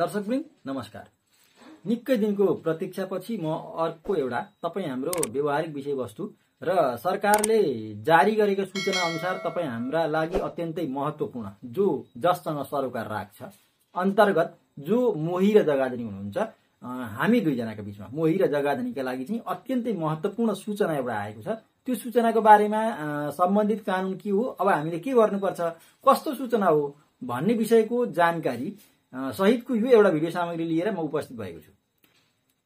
दर्शकवृन्द नमस्कार निकै दिनको प्रतीक्षापछि म अर्को एउटा तपाईँ हाम्रो व्यवहारिक विषयवस्तु र सरकारले जारी गरेको सूचना अनुसार तपाईँ हाम्रा लागि अत्यन्तै महत्वपूर्ण जो जससँग सरोकार राख्छ अन्तर्गत जो मोही र जगाधनी हुनुहुन्छ हामी दुईजनाको बिचमा मोही र जगाधनीका लागि चाहिँ अत्यन्तै महत्त्वपूर्ण सूचना एउटा आएको छ त्यो सूचनाको बारेमा सम्बन्धित कानुन के हो अब हामीले के गर्नुपर्छ कस्तो सूचना हो भन्ने विषयको जानकारी सहितको यो एउटा भिडियो सामग्री लिएर म उपस्थित भएको छु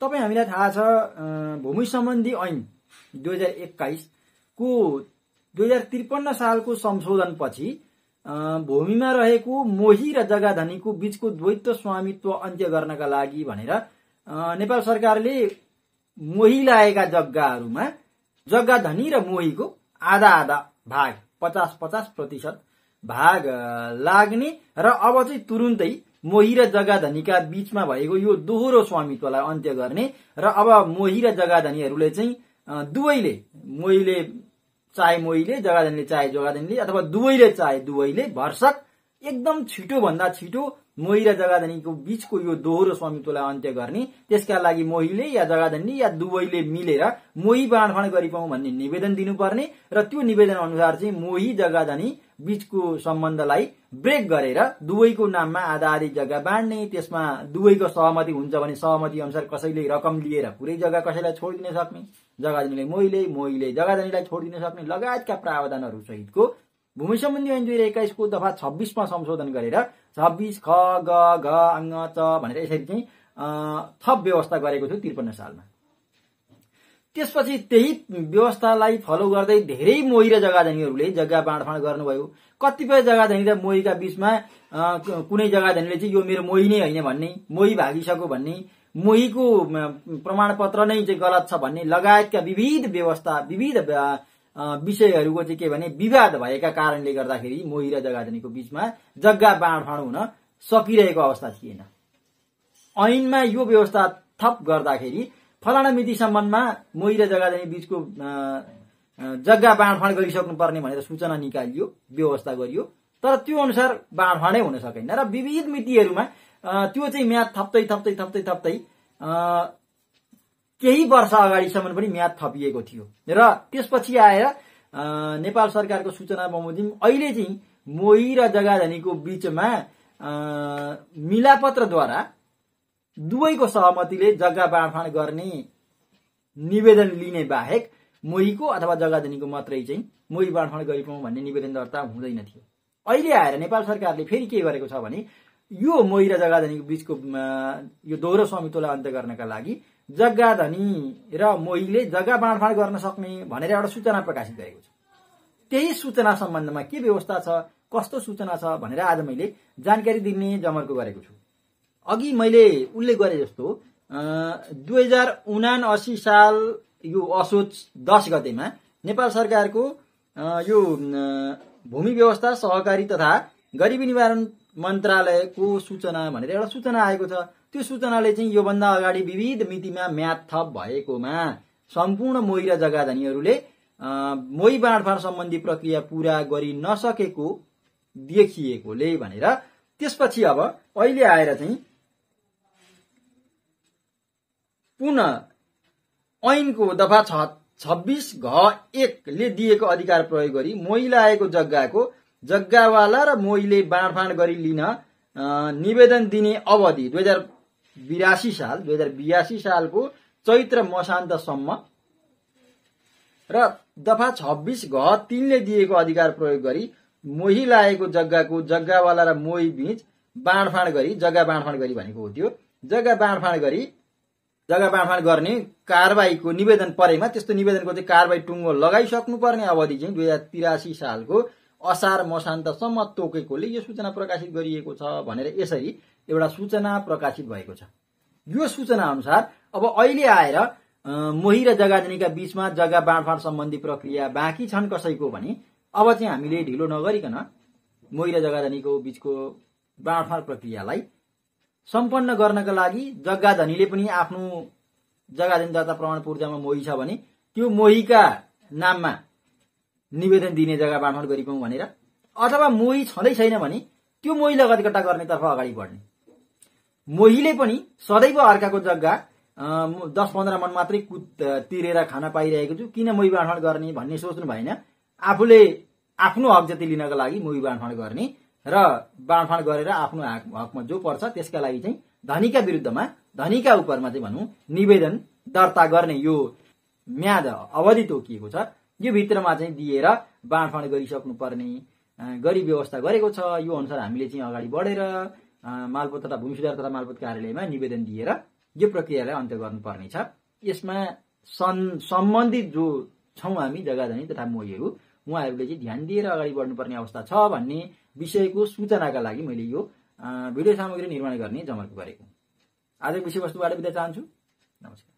तपाईँ हामीलाई थाहा छ भूमि सम्बन्धी ऐन दुई हजार एक्काइसको दुई हजार त्रिपन्न सालको संशोधनपछि भूमिमा रहेको मोही र जग्गा धनीको बीचको द्वैत स्वामित्व अन्त्य गर्नका लागि भनेर नेपाल सरकारले मोही लागेका जग्गाहरूमा जग्गा धनी र मोहीको आधा आधा भाग पचास पचास प्रतिशत भाग लाग्ने र अब चाहिँ तुरुन्तै मोही र जगाधनीका बीचमा भएको यो दोहोरो स्वामित्वलाई अन्त्य गर्ने र अब मोही र जगाधनीहरूले चाहिँ दुवैले मोहीले चाहे मोहीले जग्गाधनीले चाहे जग्गाधनीले अथवा दुवैले चाहे दुवैले भर्सक एकदम छिटो भन्दा छिटो मोही र जग्गाधनीको बीचको यो दोहोरो स्वामित्वलाई अन्त्य गर्ने त्यसका लागि मोहीले या जग्गाधनी या दुवैले मिलेर मोही बाँडफाँड गरिपाउँ भन्ने निवेदन दिनुपर्ने र त्यो निवेदन अनुसार चाहिँ मोही जग्गाधनी बीचको सम्बन्धलाई ब्रेक गरेर दुवैको नाममा आधा आधी जग्गा बाँड्ने त्यसमा दुवैको सहमति हुन्छ भने सहमति अनुसार कसैले रकम लिएर पुरै जग्गा कसैलाई छोडिदिन सक्ने जग्गाधनीलाई मोहीले जग्गा जग्गाधनीलाई छोडिदिन सक्ने लगायतका प्रावधानहरू सहितको भूमि सम्बन्धी ऐन दुई हजार एक्काइसको दफा छब्बिसमा संशोधन गरेर छब्बिस ख ग घ अङ्ग च भनेर यसरी चाहिँ थप व्यवस्था गरेको थियो त्रिपन्न सालमा त्यसपछि त्यही व्यवस्थालाई फलो गर्दै धेरै मोही र जग्गाधनीहरूले जग्गा बाँडफाँड गर्नुभयो कतिपय जग्गाधनी र मोहीका बीचमा कुनै जग्गाधनीले चाहिँ यो मेरो मोही नै होइन भन्ने मोही भागिसक्यो भन्ने मोहीको प्रमाणपत्र नै चाहिँ गलत छ भन्ने लगायतका विविध व्यवस्था विविध विषयहरूको चाहिँ के भने विवाद भएका कारणले गर्दाखेरि मोही र जग्गाधनीको बीचमा जग्गा बाँडफाँड हुन सकिरहेको अवस्था थिएन ऐनमा यो व्यवस्था थप गर्दाखेरि फलाना मिति सम्बन्धमा मोही र जग्गादेखि बिचको बीचको जग्गा बाँडफाँड गरिसक्नुपर्ने भनेर सूचना निकालियो व्यवस्था गरियो तर त्यो अनुसार बाँडफाँडै हुन सकेन र विविध मितिहरूमा त्यो चाहिँ म्याद थप्दै थप्दै थप्दै थप्दै केही वर्ष अगाडिसम्म पनि म्याद थपिएको थियो र त्यसपछि आएर नेपाल सरकारको सूचना बमोजिम अहिले चाहिँ मोही र जग्गाधनीको बिचमा मिलापत्रद्वारा दुवैको सहमतिले जग्गा बाँडफाँड गर्ने निवेदन लिने बाहेक मोहीको अथवा जग्गाधनीको मात्रै चाहिँ मोही बाँडफाँड गरिपाउँ भन्ने निवेदन दर्ता हुँदैन थियो अहिले आएर नेपाल सरकारले फेरि के गरेको छ भने यो मोही र जग्गाधनीको बीचको यो दोहोरो स्वामित्वलाई अन्त्य गर्नका लागि जग्गाधनी र मोहीले जग्गा बाँडफाँड गर्न सक्ने भनेर एउटा सूचना प्रकाशित गरेको छ त्यही सूचना सम्बन्धमा के व्यवस्था छ कस्तो सूचना छ भनेर आज मैले जानकारी दिने जमर्को गरेको छु अघि मैले उल्लेख गरे जस्तो दुई हजार उना असी साल यो असोज दस गतेमा नेपाल सरकारको यो भूमि व्यवस्था सहकारी तथा गरिबी निवारण मन्त्रालयको सूचना भनेर एउटा सूचना आएको छ त्यो सूचनाले चाहिँ योभन्दा अगाडि विविध मितिमा म्याद थप भएकोमा सम्पूर्ण मोही र जग्गाधनीहरूले मोही बाँडफाँड सम्बन्धी प्रक्रिया पूरा गरि नसकेको देखिएकोले भनेर त्यसपछि अब अहिले आएर चाहिँ पुनः ऐनको दफा छ छब्बिस घ एकले दिएको अधिकार प्रयोग गरी आएको जग्गाको जग्गावाला र मोइले बाँडफाँड गरी लिन निवेदन दिने अवधि दुई हजार बिरासी साल दुई हजार बियासी सालको चैत्र मसान्तसम्म र दफा छब्बिस घ तिनले दिएको अधिकार प्रयोग गरी मोही लागेको जग्गाको जग्गावाला र मोही बीच बाँडफाँड गरी जग्गा बाँडफाँड गरी भनेको हो त्यो जग्गा बाँडफाँड गरी जग्गा बाँडफाँड गर्ने कारवाहीको निवेदन परेमा त्यस्तो निवेदनको चाहिँ कारवाही टुङ्गो लगाइसक्नुपर्ने अवधि चाहिँ दुई हजार तिरासी सालको असार मसान्तसम्म तोकेकोले यो सूचना प्रकाशित गरिएको छ भनेर यसरी एउटा सूचना प्रकाशित भएको छ यो सूचना अनुसार अब अहिले आएर मोही र जग्गाजनीका बीचमा जग्गा बाँडफाँड सम्बन्धी प्रक्रिया बाँकी छन् कसैको भने अब चाहिँ हामीले ढिलो नगरिकन मोही र जग्गाजनीको बीचको बाँडफाँड प्रक्रियालाई सम्पन्न गर्नका लागि जग्गा धनीले पनि आफ्नो जग्गा धनी दर्ता प्रमाण पूर्जामा मोही छ भने त्यो मोहीका नाममा निवेदन दिने जग्गा बाँडफाँड गरिपाउँ भनेर अथवा मोही छँदै छैन भने त्यो मोही लगतकट्टा गर्नेतर्फ अगाडि बढ्ने मोहीले पनि सदैव अर्काको जग्गा दस पन्ध्र मन मात्रै कुद तिरेर खान पाइरहेको छु किन मोही बाँडफाँड गर्ने भन्ने सोच्नु भएन आफूले आफ्नो हक जति लिनको लागि मोही बाँडफाँड गर्ने र बाँडफाँड गरेर आफ्नो हक हकमा जो पर्छ त्यसका लागि चाहिँ धनीका विरुद्धमा धनीका उपमा चाहिँ भनौँ निवेदन दर्ता गर्ने यो म्याद अवधि तोकिएको छ यो भित्रमा चाहिँ दिएर बाँडफाँड गरिसक्नुपर्ने गरी व्यवस्था गरेको छ यो अनुसार हामीले चाहिँ अगाडि बढेर मालपोत तथा भूमि सुधार तथा मालपोत कार्यालयमा निवेदन दिएर यो प्रक्रियालाई अन्त्य गर्नुपर्नेछ यसमा सन् सम्बन्धित जो छौँ हामी जग्गाधनी तथा मोहीहरू उहाँहरूले चाहिँ ध्यान दिएर अगाडि बढ्नुपर्ने अवस्था छ भन्ने विषयको सूचनाका लागि मैले यो भिडियो सामग्री निर्माण गर्ने जमर्को गरेको आजको विषयवस्तुबाट बिदा चाहन्छु नमस्कार